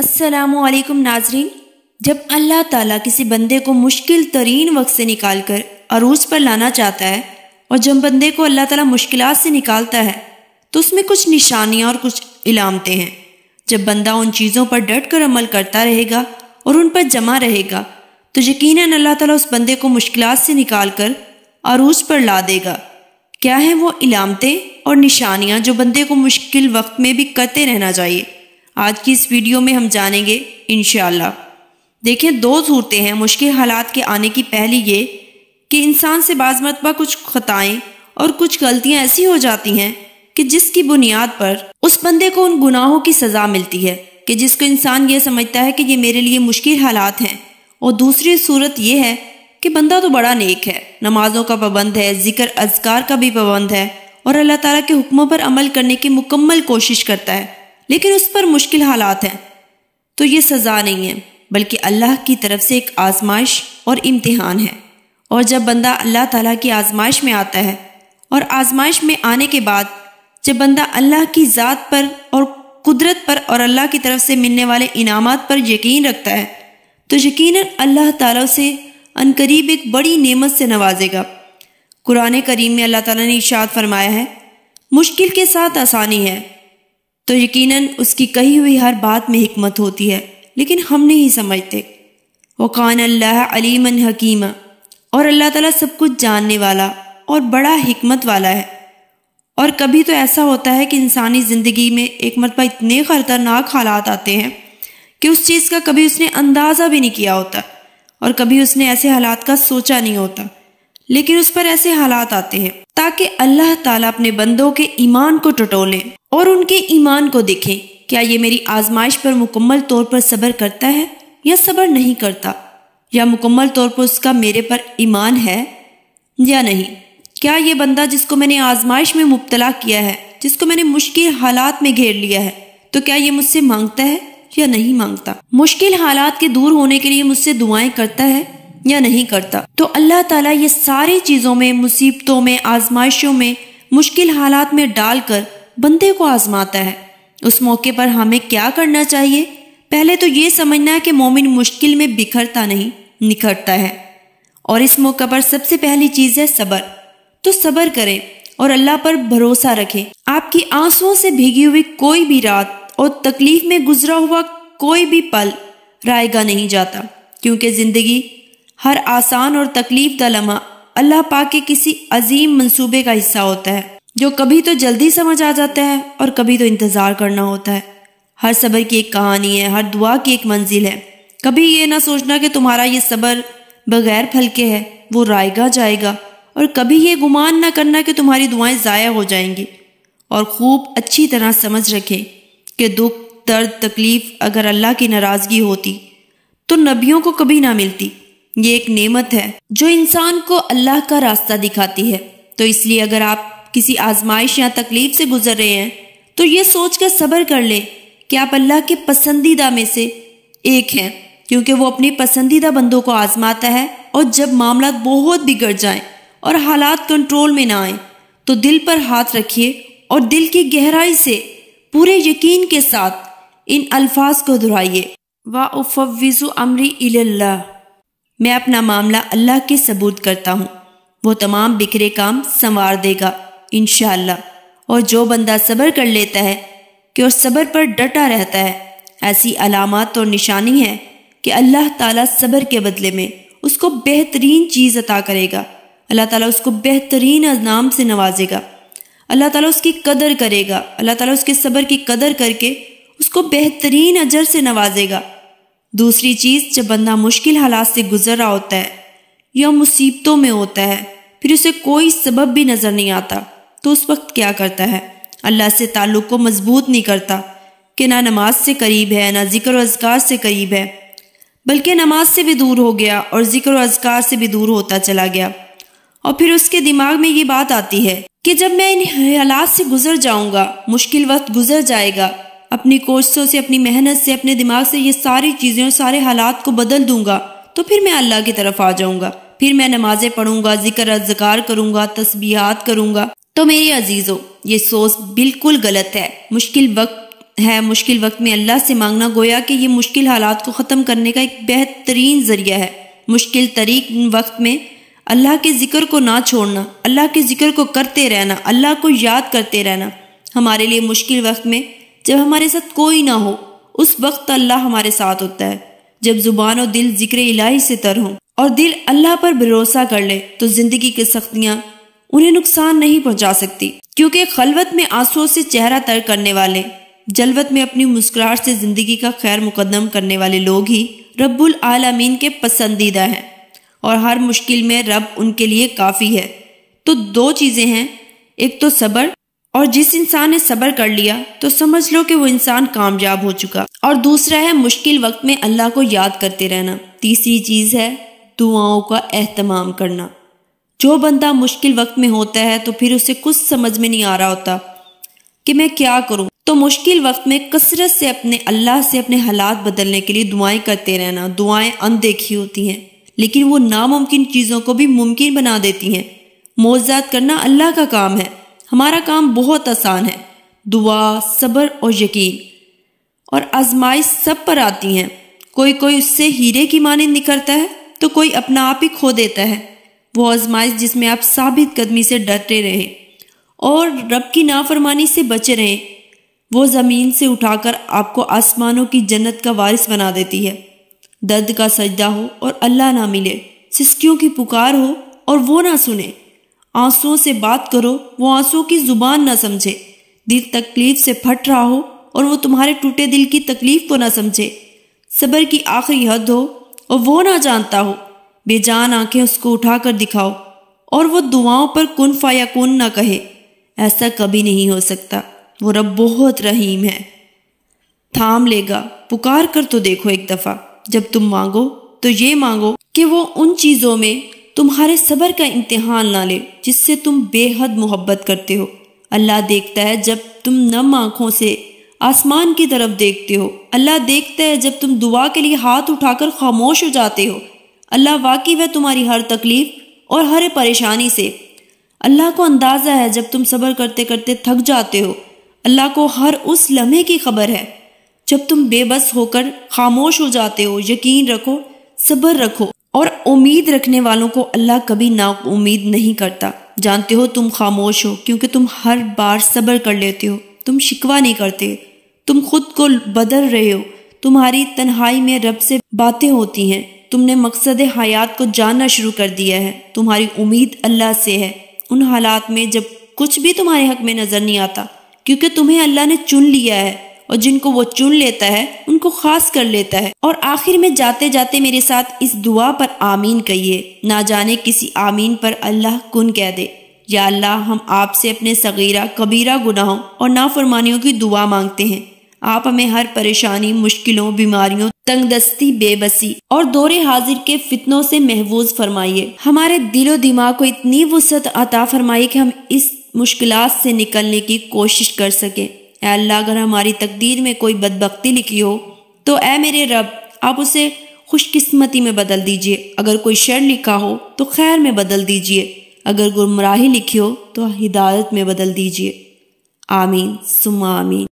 असलकुम नाजरीन जब अल्लाह ताला किसी बंदे को मुश्किल तरीन वक्त से निकाल कर अरूज पर लाना चाहता है और जब बंदे को अल्लाह ताला मुश्किल से निकालता है तो उसमें कुछ निशानियाँ और कुछ इलामतें हैं जब बंदा उन चीज़ों पर डट कर अमल करता रहेगा और उन पर जमा रहेगा तो यकीन अल्लाह ताला उस बंदे को मुश्किल से निकाल कर अरूज पर ला देगा क्या है वो इलामतें और निशानियाँ जो बंदे को मुश्किल वक्त में भी करते रहना चाहिए आज की इस वीडियो में हम जानेंगे इन देखें दो सूरतें हैं मुश्किल हालात के आने की पहली ये कि इंसान से बाज़ मरतबा कुछ खताएँ और कुछ गलतियाँ ऐसी हो जाती हैं कि जिसकी बुनियाद पर उस बंदे को उन गुनाहों की सज़ा मिलती है कि जिसको इंसान ये समझता है कि ये मेरे लिए मुश्किल हालात हैं और दूसरी सूरत यह है कि बंदा तो बड़ा नेक है नमाजों का पाबंद है जिक्र अजगार का भी पाबंद है और अल्लाह ताला के हुक्मों पर अमल करने की मुकम्मल कोशिश करता है लेकिन उस पर मुश्किल हालात हैं तो ये सज़ा नहीं है बल्कि अल्लाह की तरफ से एक आजमाइश और इम्तिहान है और जब बंदा अल्लाह ताला की आजमाइश में आता है और आजमाइश में आने के बाद जब बंदा अल्लाह की ज़ात पर और कुदरत पर और अल्लाह की तरफ से मिलने वाले इनाम पर यकीन रखता है तो यकीन अल्लाह ताला उसे अनकरीब एक बड़ी नेमत से नवाजेगा कुरान करीम में अल्लाह ताला ने इशाद फरमाया है मुश्किल के साथ आसानी है तो यकीनन उसकी कही हुई हर बात में हमत होती है लेकिन हम नहीं समझते वक़ान अल्लाह अलीमन हकीमा और अल्लाह ताला सब कुछ जानने वाला और बड़ा हमत वाला है और कभी तो ऐसा होता है कि इंसानी ज़िंदगी में एक मरतबा इतने ख़तरनाक हालात आते हैं कि उस चीज़ का कभी उसने अंदाज़ा भी नहीं किया होता और कभी उसने ऐसे हालात का सोचा नहीं होता लेकिन उस पर ऐसे हालात आते हैं ताकि अल्लाह ताला अपने बंदों के ईमान को टटोलें और उनके ईमान को देखें क्या ये मेरी आजमाइश पर मुकम्मल तौर पर सब्र करता है या सब्र नहीं करता या मुकम्मल तौर पर उसका मेरे पर ईमान है या नहीं क्या ये बंदा जिसको मैंने आजमाइश में मुबतला किया है जिसको मैंने मुश्किल हालात में घेर लिया है तो क्या ये मुझसे मांगता है या नहीं मांगता मुश्किल हालात के दूर होने के लिए मुझसे दुआएं करता है या नहीं करता तो अल्लाह ताला ये सारी चीज़ों में मुसीबतों में आजमाइशों में मुश्किल हालात में डालकर बंदे को आजमाता है उस मौके पर हमें क्या करना चाहिए पहले तो ये समझना है कि मोमिन मुश्किल में बिखरता नहीं निखरता है और इस मौके पर सबसे पहली चीज़ है सबर तो सबर करें और अल्लाह पर भरोसा रखें आपकी आंसुओं से भीगी हुई कोई भी रात और तकलीफ में गुजरा हुआ कोई भी पल रायगा नहीं जाता क्योंकि ज़िंदगी हर आसान और तकलीफ का लम्हा अल्लाह पाक के किसी अजीम मंसूबे का हिस्सा होता है जो कभी तो जल्दी समझ आ जाता है और कभी तो इंतज़ार करना होता है हर सब्र की एक कहानी है हर दुआ की एक मंजिल है कभी ये ना सोचना कि तुम्हारा ये सब्र बगैर फल के है वो रायगा जाएगा और कभी ये गुमान ना करना कि तुम्हारी दुआएं ज़ाया हो जाएंगी और खूब अच्छी तरह समझ रखें कि दुख दर्द तकलीफ़ अगर अल्लाह की नाराज़गी होती तो नबियों को कभी ना मिलती ये एक नेमत है जो इंसान को अल्लाह का रास्ता दिखाती है तो इसलिए अगर आप किसी आजमाइश या तकलीफ से गुजर रहे हैं तो ये सोचकर सब्र कर ले कि आप अल्लाह के पसंदीदा में से एक हैं क्योंकि वो अपने पसंदीदा बंदों को आजमाता है और जब मामला बहुत बिगड़ जाए और हालात कंट्रोल में ना आए तो दिल पर हाथ रखिए और दिल की गहराई से पूरे यकीन के साथ इन अल्फाज को दोहराइए व अमरी इल्ला मैं अपना मामला अल्लाह के सबूत करता हूँ वो तमाम बिखरे काम संवार देगा इन और जो बंदा सब्र कर लेता है कि और सब्र पर डटा रहता है ऐसी अलामत और निशानी है कि अल्लाह ताला सब्र के बदले में उसको बेहतरीन चीज़ अता करेगा अल्लाह ताला उसको बेहतरीन अनाम से नवाजेगा अल्लाह ताला उसकी कदर करेगा अल्लाह ताला उसके सब्र की कदर करके उसको बेहतरीन अजर से नवाजेगा दूसरी चीज़ जब बंदा मुश्किल हालात से गुजर रहा होता है या मुसीबतों में होता है फिर उसे कोई सबब भी नज़र नहीं आता तो उस वक्त क्या करता है अल्लाह से ताल्लुक़ को मजबूत नहीं करता कि ना नमाज से करीब है ना जिक्र अजगार से करीब है बल्कि नमाज से भी दूर हो गया और जिक्र अजगार से भी दूर होता चला गया और फिर उसके दिमाग में ये बात आती है कि जब मैं इन हालात से गुजर जाऊंगा मुश्किल वक्त गुजर जाएगा अपनी कोशिशों से अपनी मेहनत से अपने दिमाग से ये सारी चीज़ें सारे हालात को बदल दूंगा तो फिर मैं अल्लाह की तरफ आ जाऊंगा फिर मैं नमाज़ें पढ़ूंगा जिक्र अजगार करूंगा तस्बीहात करूंगा तो मेरे अजीज़ों ये सोच बिल्कुल गलत है मुश्किल वक्त है मुश्किल वक्त में अल्लाह से मांगना गोया कि ये मुश्किल हालात को ख़त्म करने का एक बेहतरीन ज़रिया है मुश्किल तरीक वक्त में अल्लाह के ज़िक्र को ना छोड़ना अल्लाह के ज़िक्र को करते रहना अल्लाह को याद करते रहना हमारे लिए मुश्किल वक्त में जब हमारे साथ कोई ना हो उस वक्त अल्लाह हमारे साथ होता है जब ज़ुबान और दिल ज़िक्र इलाही से तर हों और दिल अल्लाह पर भरोसा कर ले तो ज़िंदगी की सख्तियाँ उन्हें नुकसान नहीं पहुंचा सकती क्योंकि खलवत में आंसुओं से चेहरा तर करने वाले जलवत में अपनी मुस्कुराहट से जिंदगी का खैर मुकदम करने वाले लोग ही रब्बुल आलमीन के पसंदीदा हैं और हर मुश्किल में रब उनके लिए काफ़ी है तो दो चीज़ें हैं एक तो सबर और जिस इंसान ने सबर कर लिया तो समझ लो कि वो इंसान कामयाब हो चुका और दूसरा है मुश्किल वक्त में अल्लाह को याद करते रहना तीसरी चीज़ है दुआओं का एहतमाम करना जो बंदा मुश्किल वक्त में होता है तो फिर उसे कुछ समझ में नहीं आ रहा होता कि मैं क्या करूं तो मुश्किल वक्त में कसरत से अपने अल्लाह से अपने हालात बदलने के लिए दुआएं करते रहना दुआएं अनदेखी होती हैं लेकिन वो नामुमकिन चीज़ों को भी मुमकिन बना देती हैं मोजात करना अल्लाह का काम है हमारा काम बहुत आसान है दुआ सब्र और यकीन और आजमाइश सब पर आती हैं कोई कोई उससे हीरे की माने निकलता है तो कोई अपना आप ही खो देता है वो आजमाइश जिसमें आप साबित कदमी से डरते रहे और रब की नाफरमानी से बचे रहे वो ज़मीन से उठाकर आपको आसमानों की जन्नत का वारिस बना देती है दर्द का सजदा हो और अल्लाह ना मिले सिस्कियों की पुकार हो और वो ना सुने आंसुओं से बात करो वो आंसुओं की ज़ुबान ना समझे दिल तकलीफ़ से फट रहा हो और वो तुम्हारे टूटे दिल की तकलीफ़ को ना समझे सब्र की आखिरी हद हो और वो ना जानता हो बेजान आंखें उसको उठाकर दिखाओ और वो दुआओं पर कुन फाया कुन ना कहे ऐसा कभी नहीं हो सकता वो रब बहुत रहीम है थाम लेगा पुकार कर तो देखो एक दफ़ा जब तुम मांगो तो ये मांगो कि वो उन चीज़ों में तुम्हारे सब्र का इम्तिहान ना ले जिससे तुम बेहद मोहब्बत करते हो अल्लाह देखता है जब तुम नम आँखों से आसमान की तरफ देखते हो अल्लाह देखता है जब तुम दुआ के लिए हाथ उठाकर खामोश हो जाते हो अल्लाह वाकिफ है तुम्हारी हर तकलीफ और हर परेशानी से अल्लाह को अंदाज़ा है जब तुम सब्र करते करते थक जाते हो अल्लाह को हर उस लम्हे की खबर है जब तुम बेबस होकर खामोश हो जाते हो यकीन रखो सब्र रखो और उम्मीद रखने वालों को अल्लाह कभी ना उम्मीद नहीं करता जानते हो तुम खामोश हो क्योंकि तुम हर बार सब्र कर लेते हो तुम शिकवा नहीं करते तुम खुद को बदल रहे हो तुम्हारी तन्हाई में रब से बातें होती हैं तुमने मकसद हयात को जानना शुरू कर दिया है तुम्हारी उम्मीद अल्लाह से है उन हालात में जब कुछ भी तुम्हारे हक में नज़र नहीं आता क्योंकि तुम्हें अल्लाह ने चुन लिया है और जिनको वो चुन लेता है उनको खास कर लेता है और आखिर में जाते जाते मेरे साथ इस दुआ पर आमीन कहिए ना जाने किसी आमीन पर अल्लाह कुन कह दे या अल्लाह हम आपसे अपने सगीरा कबीरा गुनाहों और नाफरमानियों की दुआ मांगते हैं आप हमें हर परेशानी मुश्किलों बीमारियों तंगदस्ती बेबसी और दौरे हाजिर के फितनों से महफूज फरमाइए हमारे दिलो दिमाग को इतनी वसत अता फरमाइए कि हम इस मुश्किल से निकलने की कोशिश कर सके अल्लाह अगर हमारी तकदीर में कोई बदबकती लिखी हो तो ए मेरे रब आप उसे खुशकिस्मती में बदल दीजिए अगर कोई शर लिखा हो तो खैर में बदल दीजिए अगर गुमराही लिखी हो तो हिदायत में बदल दीजिए आमीन सुमा आमीन